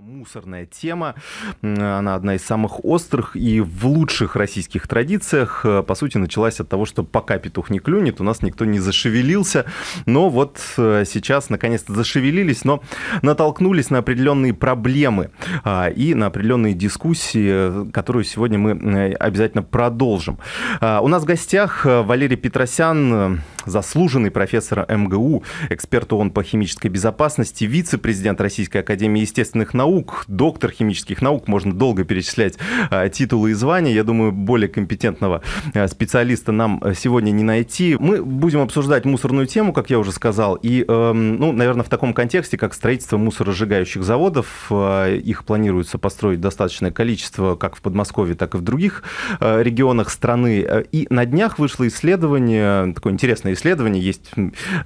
мусорная тема. Она одна из самых острых и в лучших российских традициях. Э, по сути, началась от того, что пока петух не клюнет, у нас никто не зашевелился. Но вот э, сейчас, наконец-то, зашевелились, но натолкнулись на определенные проблемы а, и на определенные дискуссии, которую сегодня мы э, обязательно продолжим. А, у нас в гостях Валерий Петросян, заслуженный профессор МГУ, эксперт ООН по химической безопасности, вице-президент Российской Академии Естественных наук, наук, доктор химических наук, можно долго перечислять а, титулы и звания. Я думаю, более компетентного а, специалиста нам э, сегодня не найти. Мы будем обсуждать мусорную тему, как я уже сказал, и, эм, ну, наверное, в таком контексте, как строительство мусоросжигающих заводов. Э, их планируется построить достаточное количество как в Подмосковье, так и в других э, регионах страны. И на днях вышло исследование, такое интересное исследование, есть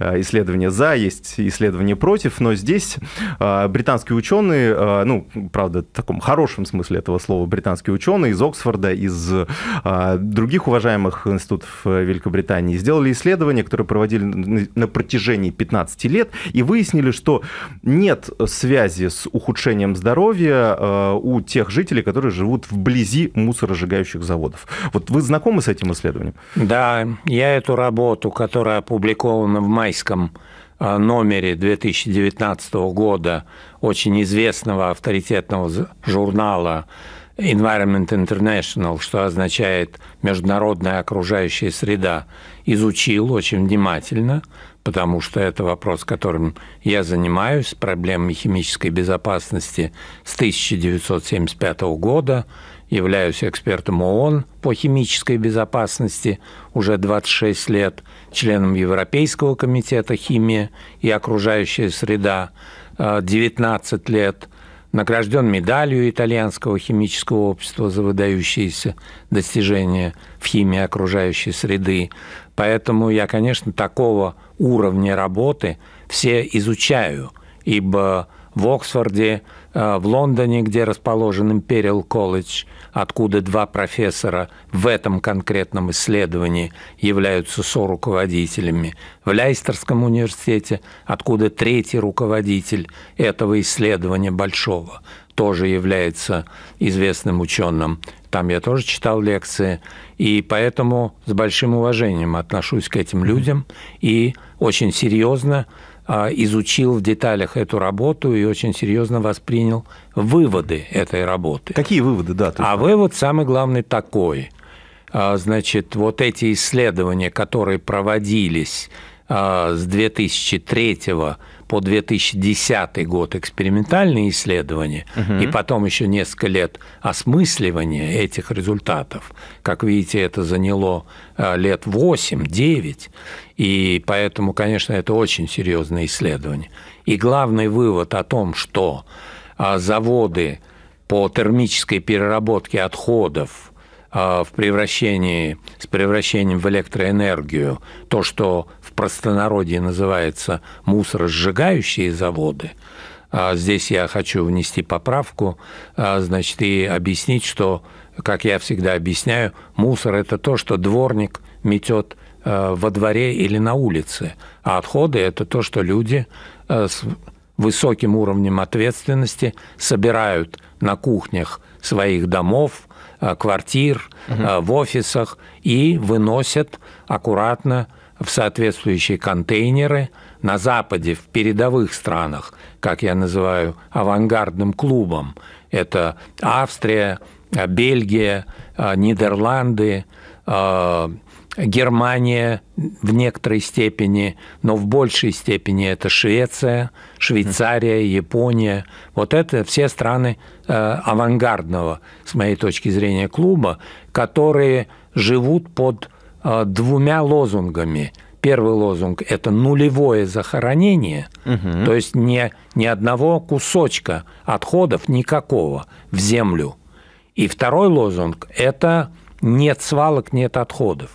исследование за, есть исследование против, но здесь британские ученые Э, ну, правда, в таком хорошем смысле этого слова, британские ученые из Оксфорда, из э, других уважаемых институтов э, Великобритании сделали исследование, которое проводили на протяжении 15 лет, и выяснили, что нет связи с ухудшением здоровья у тех жителей, которые живут вблизи мусоросжигающих заводов. Вот вы знакомы с этим исследованием? Да, я эту работу, которая опубликована в майском Э, номере 2019 года очень известного авторитетного журнала Environment International, что означает международная окружающая среда, изучил очень внимательно, потому что это вопрос, которым я занимаюсь, проблемами химической безопасности с 1975 года, являюсь экспертом ООН по химической безопасности уже 26 лет, членом Европейского комитета химии и окружающая среда 19 э, лет, награжден медалью Итальянского химического общества за выдающиеся достижения в химии окружающей среды. Поэтому я, конечно, такого уровня работы все изучаю, ибо в Оксфорде, э, в Лондоне, где расположен Imperial College, откуда два профессора в этом конкретном исследовании являются руководителями. в Лейстерском университете, откуда третий руководитель этого исследования большого тоже является известным ученым. Там я тоже читал лекции, и поэтому с большим уважением отношусь к этим людям и очень серьезно а, изучил в деталях эту работу и очень серьезно воспринял выводы этой работы. Какие выводы, да? Точно. А вывод самый главный такой. А, значит, вот эти исследования, которые проводились а, с 2003 года, по 2010 год экспериментальные исследования угу. и потом еще несколько лет осмысливания этих результатов. Как видите, это заняло э, лет 8-9, и поэтому, конечно, это очень серьезное исследование. И главный вывод о том, что а, заводы по термической переработке отходов а, в превращении, с превращением в электроэнергию то, что в простонародье называется мусоросжигающие заводы, а, Здесь я хочу внести поправку, а, значит, и объяснить, что, как я всегда объясняю, мусор – это то, что дворник метет во дворе или на улице, а отходы – это то, что люди с высоким уровнем ответственности собирают на кухнях своих домов, Э, квартир, э, в офисах и выносят аккуратно в соответствующие контейнеры. На Западе, в передовых странах, как я называю, авангардным клубом, это Австрия, э, Бельгия, Нидерланды, Германия в некоторой степени, но в большей степени это Швеция, Швейцария, Япония. Вот это все страны э, авангардного, с моей точки зрения, клуба, которые живут под э, двумя лозунгами. Первый лозунг – это нулевое захоронение, угу. то есть не ни одного кусочка отходов никакого в землю. И второй лозунг – это нет свалок, нет отходов.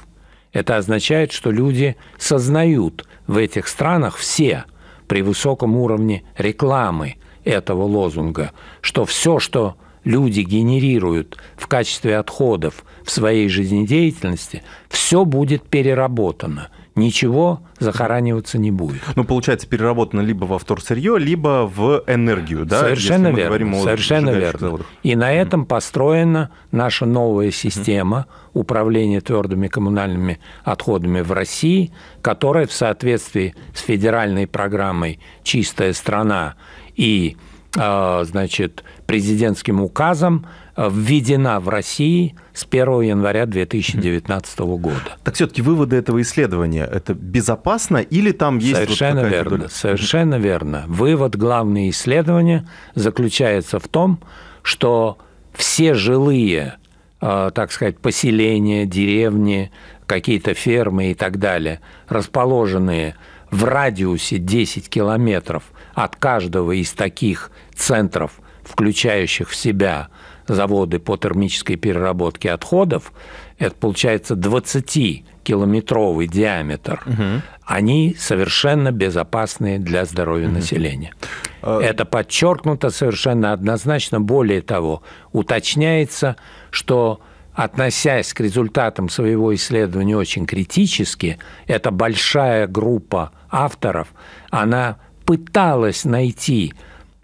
Это означает, что люди сознают в этих странах все при высоком уровне рекламы этого лозунга, что все, что люди генерируют в качестве отходов в своей жизнедеятельности, все будет переработано – ничего захораниваться не будет. Ну, получается, переработано либо во вторсырье, либо в энергию, да? Совершенно верно. Говорим о совершенно верно. Заводах. И на этом построена наша новая система управления твердыми коммунальными отходами в России, которая в соответствии с федеральной программой «Чистая страна» и Э, значит, президентским указом э, введена в России с 1 января 2019 года. Так все-таки выводы этого исследования – это безопасно или там есть… Совершенно вот верно, доля? совершенно верно. Вывод главное исследования заключается в том, что все жилые, э, так сказать, поселения, деревни, какие-то фермы и так далее, расположенные в радиусе 10 километров от каждого из таких центров, включающих в себя заводы по термической переработке отходов, это получается 20-километровый диаметр, угу. они совершенно безопасны для здоровья угу. населения. А э, это подчеркнуто совершенно однозначно. Более того, уточняется, что относясь к результатам своего исследования очень критически, это большая группа авторов, она пыталась найти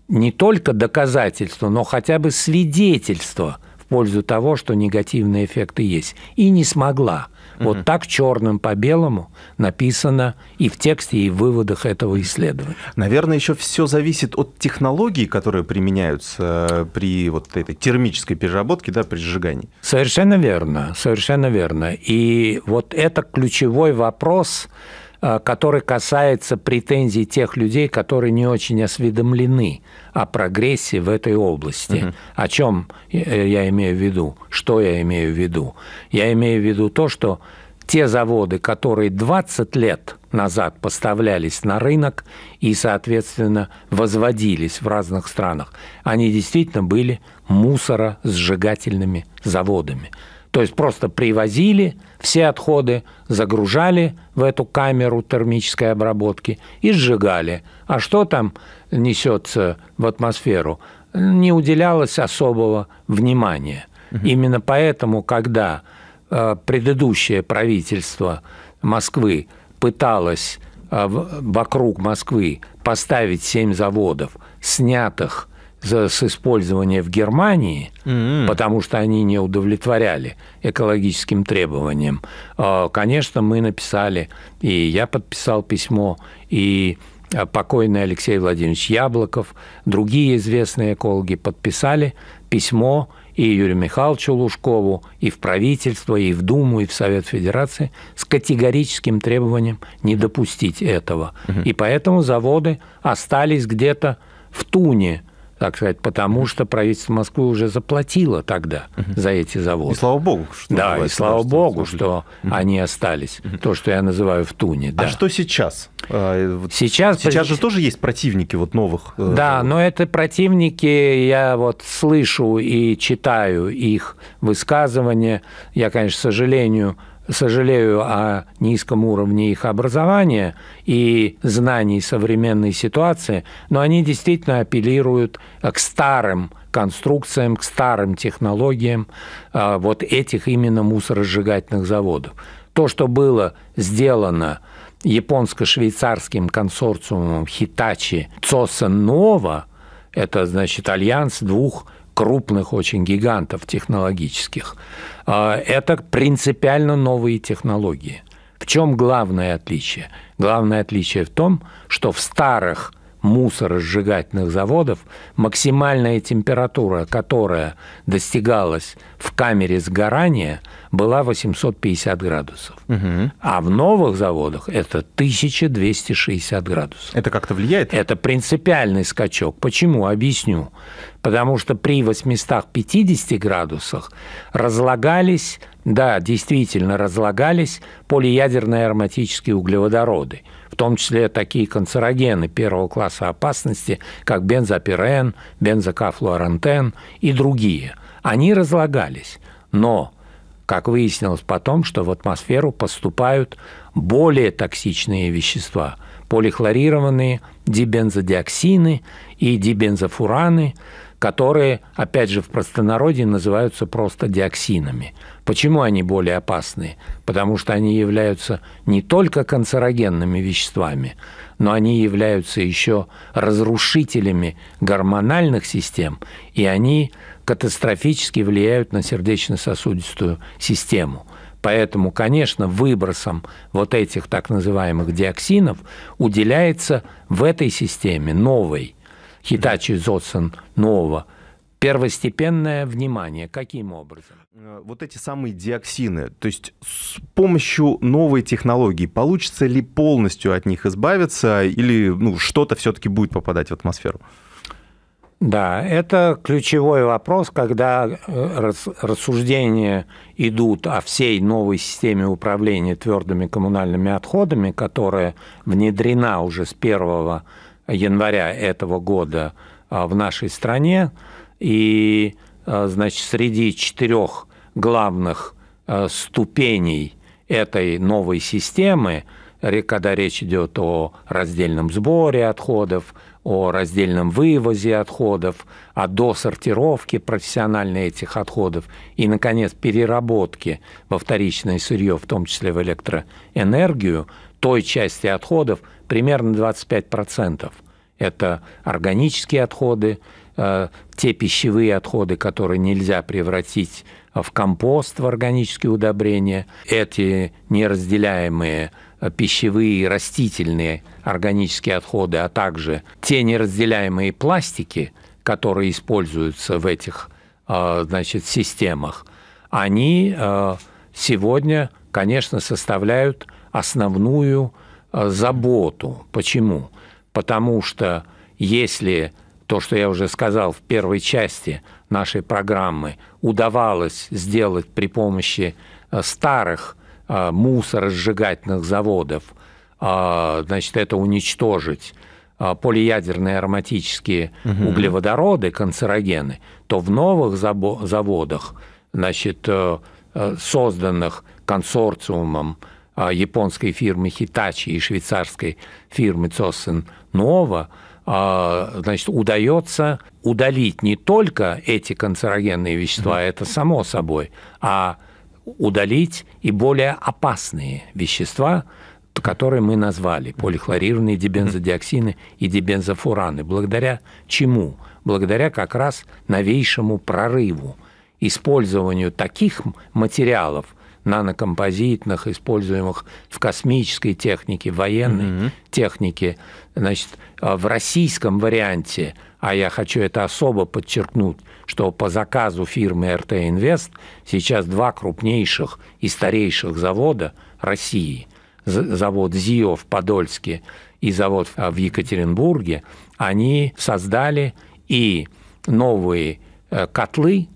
не только доказательства, но хотя бы свидетельство в пользу того, что негативные эффекты есть, и не смогла. Вот так черным по белому написано и в тексте, и в выводах этого исследования. Наверное, еще все зависит от технологий, которые применяются э, при вот этой термической переработке, да, при сжигании. Совершенно верно, совершенно верно. И вот это ключевой вопрос, Э, который касается претензий тех людей, которые не очень осведомлены о прогрессе в этой области. Угу. О чем э, э, я имею в виду? Что я имею в виду? Я имею в виду то, что те заводы, которые 20 лет назад поставлялись на рынок и, соответственно, возводились в разных странах, они действительно были мусоросжигательными заводами. То есть просто привозили все отходы, загружали в эту камеру термической обработки и сжигали. А что там несется в атмосферу, не уделялось особого внимания. Угу. Именно поэтому, когда э, предыдущее правительство Москвы пыталось э, вокруг Москвы поставить семь заводов, снятых за, с использования в Германии, mm-hmm. потому что они не удовлетворяли экологическим требованиям, а, конечно, мы написали, и я подписал письмо, и а, покойный Алексей Владимирович Яблоков, другие известные экологи подписали письмо и Юрию Михайловичу Лужкову, и в правительство, и в Думу, и в Совет Федерации с категорическим требованием не допустить этого. Угу. И поэтому заводы остались где-то в Туне – так сказать, потому что правительство Москвы уже заплатило тогда угу. за эти заводы. И слава богу, что да, и слава богу, что угу. они остались. Угу. То, что я называю в Туне. А да. А что сейчас? А, э, сейчас сейчас же тоже есть противники вот новых. Э, да, э, но это противники я вот слышу и читаю их высказывания. Я, конечно, к сожалению, сожалею о низком уровне их образования и знаний современной ситуации, но они действительно апеллируют к старым конструкциям, к старым технологиям а, вот этих именно мусоросжигательных заводов. То, что было сделано японско-швейцарским консорциумом Hitachi Цосанова, это, значит, альянс двух крупных очень гигантов технологических. А, это принципиально новые технологии. В чем главное отличие? Главное отличие в том, что в старых мусоросжигательных заводов максимальная температура, которая достигалась в камере сгорания, была 850 градусов. Угу. А в новых заводах это 1260 градусов. Это как-то влияет? Это принципиальный скачок. Почему? Объясню. Потому что при 850 градусах разлагались, да, действительно разлагались полиядерные ароматические углеводороды. В том числе такие канцерогены первого класса опасности, как бензопирен, бензокафлуорантен и другие. Они разлагались, но как выяснилось потом, что в атмосферу поступают более токсичные вещества – полихлорированные дибензодиоксины и дибензофураны – которые, опять же, в простонародье называются просто диоксинами. Почему они более опасны? Потому что они являются не только канцерогенными веществами, но они являются еще разрушителями гормональных систем, и они катастрофически влияют на сердечно-сосудистую систему. Поэтому, конечно, выбросом вот этих так называемых диоксинов уделяется в этой системе новой Хитачи Зосан нового – первостепенное внимание. Каким образом? Э, вот эти самые диоксины, то есть с помощью новой технологии, получится ли полностью от них избавиться или ну, что-то все-таки будет попадать в атмосферу? Да, это ключевой вопрос, когда э, рассуждения идут о всей новой системе управления твердыми коммунальными отходами, которая внедрена уже с первого 1 января этого года а, в нашей стране. И, а, значит, среди четырех главных а, ступеней этой новой системы, когда речь идет о раздельном сборе отходов, о раздельном вывозе отходов, о досортировке профессиональной этих отходов и, наконец, переработке во вторичное сырье, в том числе в электроэнергию, той части отходов примерно 25%. Это органические отходы, э, те пищевые отходы, которые нельзя превратить в компост, в органические удобрения, эти неразделяемые э, пищевые и растительные органические отходы, а также те неразделяемые пластики, которые используются в этих э, значит, системах, они сегодня, конечно, составляют основную а, заботу. Почему? Потому что если то, что я уже сказал в первой части нашей программы, удавалось сделать при помощи а, старых а, мусоросжигательных заводов, значит, это уничтожить полиядерные ароматические угу. углеводороды, канцерогены, то в новых заводах, значит, э, э, созданных консорциумом а, японской фирмы Хитачи и швейцарской фирмы Цоссен Нова, а, значит, удается удалить не только эти канцерогенные вещества, mm-hmm. это само собой, а удалить и более опасные вещества, которые мы назвали полихлорированные дибензодиоксины и дибензофураны, благодаря чему? Благодаря как раз новейшему прорыву, использованию таких материалов, нанокомпозитных, используемых в космической технике, военной mm-hmm. технике. Значит, а в российском варианте, а я хочу это особо подчеркнуть, что по заказу фирмы РТ Инвест сейчас два крупнейших и старейших завода России, завод ЗИО в Подольске и завод в Екатеринбурге, они создали и новые э, котлы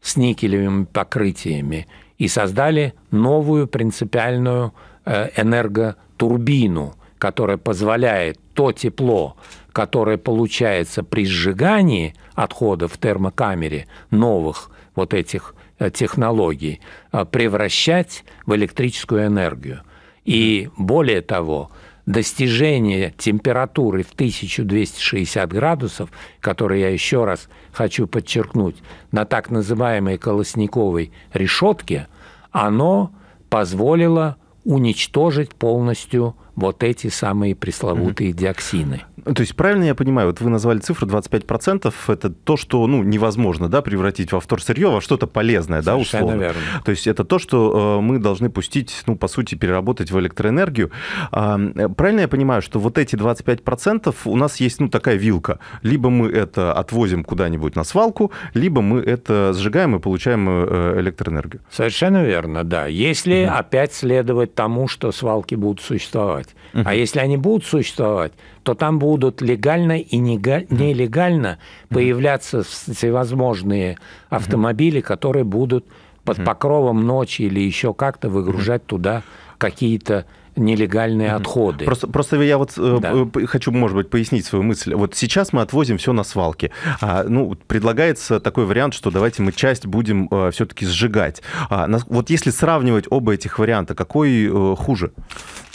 с никелевыми покрытиями, и создали новую принципиальную э, энерготурбину, которая позволяет то тепло, которое получается при сжигании отходов в термокамере новых вот этих э, технологий, э, превращать в электрическую энергию. И более того, достижение температуры в 1260 градусов, которую я еще раз хочу подчеркнуть, на так называемой колосниковой решетке, оно позволило уничтожить полностью вот эти самые пресловутые диоксины. Ну, то есть правильно я понимаю, вот вы назвали цифру 25%, это то, что ну, невозможно да, превратить во вторсырье, во что-то полезное, Совершенно да, условно. Верно. То есть это то, что э, мы должны пустить, ну, по сути, переработать в электроэнергию. А, э, правильно я понимаю, что вот эти 25% у нас есть, ну, такая вилка. Либо мы это отвозим куда-нибудь на свалку, либо мы это сжигаем и получаем э, электроэнергию. Совершенно верно, да. Если да. опять следовать тому, что свалки будут существовать. Угу. А если они будут существовать, то там будут легально и нелегально появляться всевозможные автомобили, которые будут под покровом ночи или еще как-то выгружать туда какие-то нелегальные отходы. Просто, просто я вот э, да. хочу, может быть, пояснить свою мысль. Вот сейчас мы отвозим все на свалки. А, ну, предлагается такой вариант, что давайте мы часть будем а, э, все-таки сжигать. А, нас, вот если сравнивать оба этих варианта, какой а, хуже?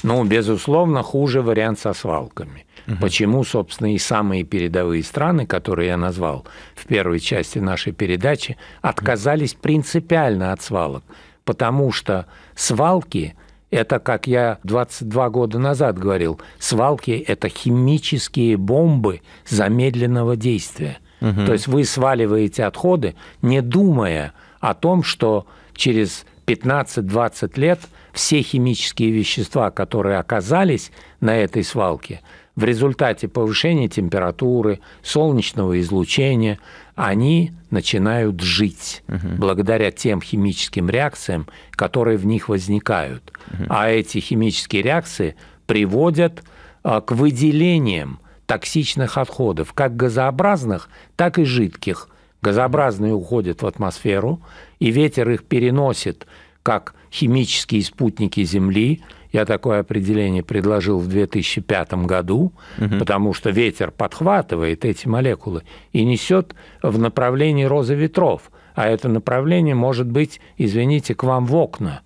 Ну, безусловно, хуже вариант со свалками. Угу. Почему, собственно, и самые передовые страны, которые я назвал в первой части нашей передачи, отказались принципиально от свалок. Потому что свалки – это, как я 22 года назад говорил, свалки – это химические бомбы замедленного действия. Угу. То есть вы сваливаете отходы, не думая о том, что через 15-20 лет все химические вещества, которые оказались на этой свалке – в результате повышения температуры, солнечного излучения, они начинают жить угу. благодаря тем химическим реакциям, которые в них возникают. Угу. А эти химические реакции приводят а, к выделениям токсичных отходов, как газообразных, так и жидких. Газообразные уходят в атмосферу, и ветер их переносит как химические спутники Земли – я такое определение предложил в 2005 году, угу. потому что ветер подхватывает эти молекулы и несет в направлении розы ветров. А это направление может быть, извините, к вам в окна.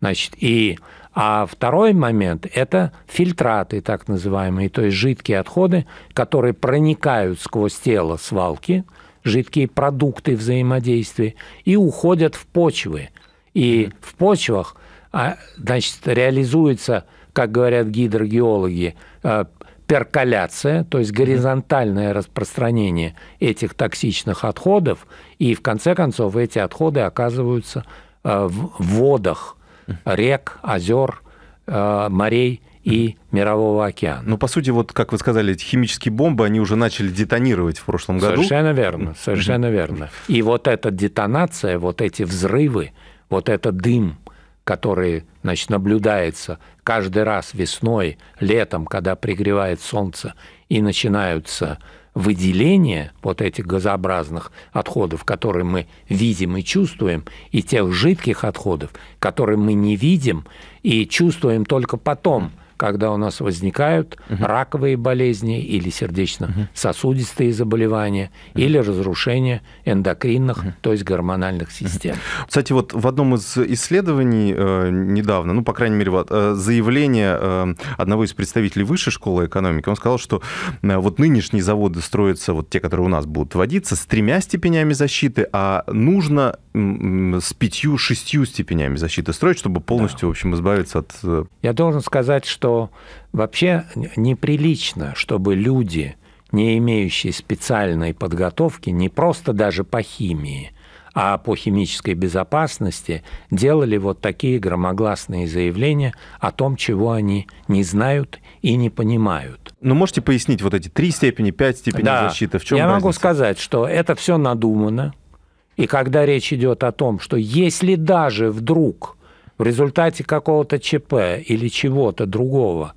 Значит, и а второй момент – это фильтраты, так называемые, то есть жидкие отходы, которые проникают сквозь тело свалки, жидкие продукты взаимодействия, и уходят в почвы. И mm-hmm. в почвах – а, значит, реализуется, как говорят гидрогеологи, э, перколяция, то есть горизонтальное распространение этих токсичных отходов, и в конце концов эти отходы оказываются э, в водах рек, озер, э, морей и Мирового океана. Ну, по сути, вот, как вы сказали, эти химические бомбы, они уже начали детонировать в прошлом году. Совершенно верно, совершенно верно. И вот эта детонация, вот эти взрывы, вот этот дым, которые значит, наблюдается каждый раз весной, летом, когда пригревает солнце, и начинаются выделения вот этих газообразных отходов, которые мы видим и чувствуем, и тех жидких отходов, которые мы не видим и чувствуем только потом – когда у нас возникают угу. раковые болезни или сердечно-сосудистые заболевания, угу. или разрушение эндокринных, угу. то есть гормональных систем. Кстати, вот в одном из исследований э, недавно, ну, по крайней мере, вот, э, заявление э, одного из представителей высшей школы экономики, он сказал, что э, вот нынешние заводы строятся, вот те, которые у нас будут водиться, с тремя степенями защиты, а нужно с пятью-шестью степенями защиты строить, чтобы полностью, да. в общем, избавиться от... Э, Я должен сказать, что что вообще неприлично, чтобы люди, не имеющие специальной подготовки, не просто даже по химии, а по химической безопасности, делали вот такие громогласные заявления о том, чего они не знают и не понимают. Ну можете пояснить вот эти три степени, пять степеней да. защиты? В чем Я разница? могу сказать, что это все надумано. И когда речь идет о том, что если даже вдруг в результате какого-то ЧП или чего-то другого,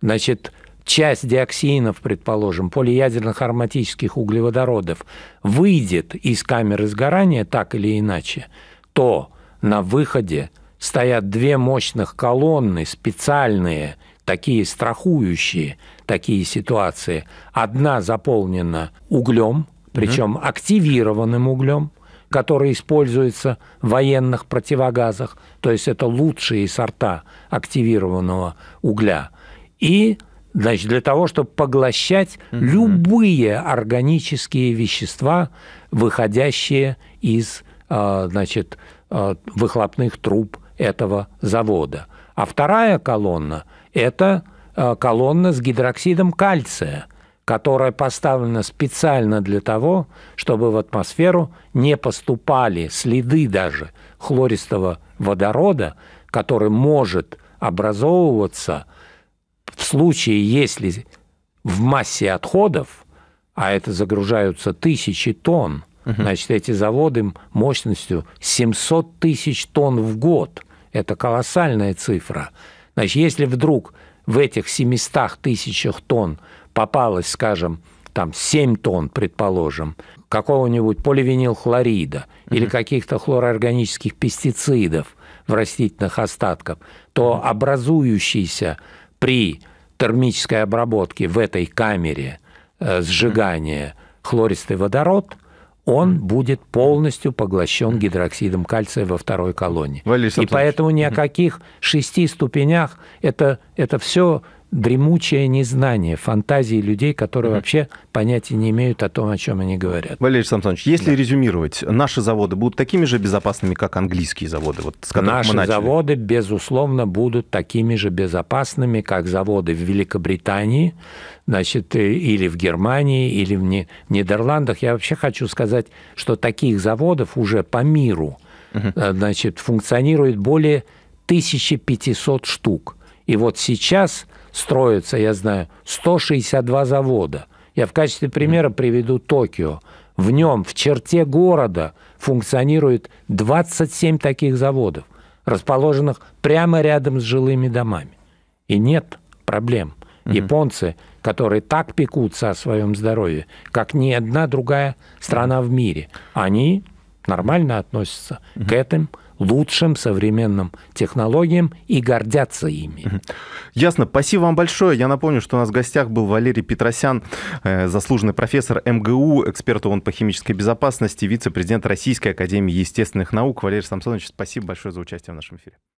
значит, часть диоксинов, предположим, полиядерных ароматических углеводородов выйдет из камеры сгорания так или иначе, то на выходе стоят две мощных колонны, специальные, такие страхующие такие ситуации. Одна заполнена углем, причем активированным углем – которые используются в военных противогазах, то есть это лучшие сорта активированного угля, и значит, для того, чтобы поглощать mm-hmm. любые органические вещества, выходящие из а, значит, а, выхлопных труб этого завода. А вторая колонна – это а, колонна с гидроксидом кальция – которая поставлена специально для того, чтобы в атмосферу не поступали следы даже хлористого водорода, который может образовываться в случае, если в массе отходов, а это загружаются тысячи тонн, угу. значит, эти заводы мощностью 700 тысяч тонн в год. Это колоссальная цифра. Значит, если вдруг в этих 700 тысячах тонн попалось, скажем, там 7 тонн, предположим, какого-нибудь поливинилхлорида mm-hmm. или каких-то хлороорганических пестицидов в растительных остатках, то образующийся при термической обработке в этой камере э, сжигания хлористый водород, он mm-hmm. будет полностью поглощен гидроксидом кальция во второй колонии, Валерий И поэтому ни о каких шести ступенях это, это все дремучее незнание фантазии людей, которые угу. вообще понятия не имеют о том, о чем они говорят. Валерий Самсонович, если да. резюмировать, наши заводы будут такими же безопасными, как английские заводы, вот с Наши мы начали. заводы, безусловно, будут такими же безопасными, как заводы в Великобритании, значит, э, или в Германии, или в Нидерландах. Я вообще хочу сказать, что таких заводов уже по миру угу. значит, функционирует более 1500 штук. И вот сейчас строится, я знаю, 162 завода. Я в качестве примера приведу Токио. В нем, в черте города, функционирует 27 таких заводов, расположенных прямо рядом с жилыми домами. И нет проблем. Японцы, которые так пекутся о своем здоровье, как ни одна другая страна в мире, они нормально относятся к этим лучшим современным технологиям и гордятся ими. Ясно. Спасибо вам большое. Я напомню, что у нас в гостях был Валерий Петросян, э, заслуженный профессор МГУ, эксперт ООН по химической безопасности, вице-президент Российской академии естественных наук. Валерий Самсонович, спасибо большое за участие в нашем эфире.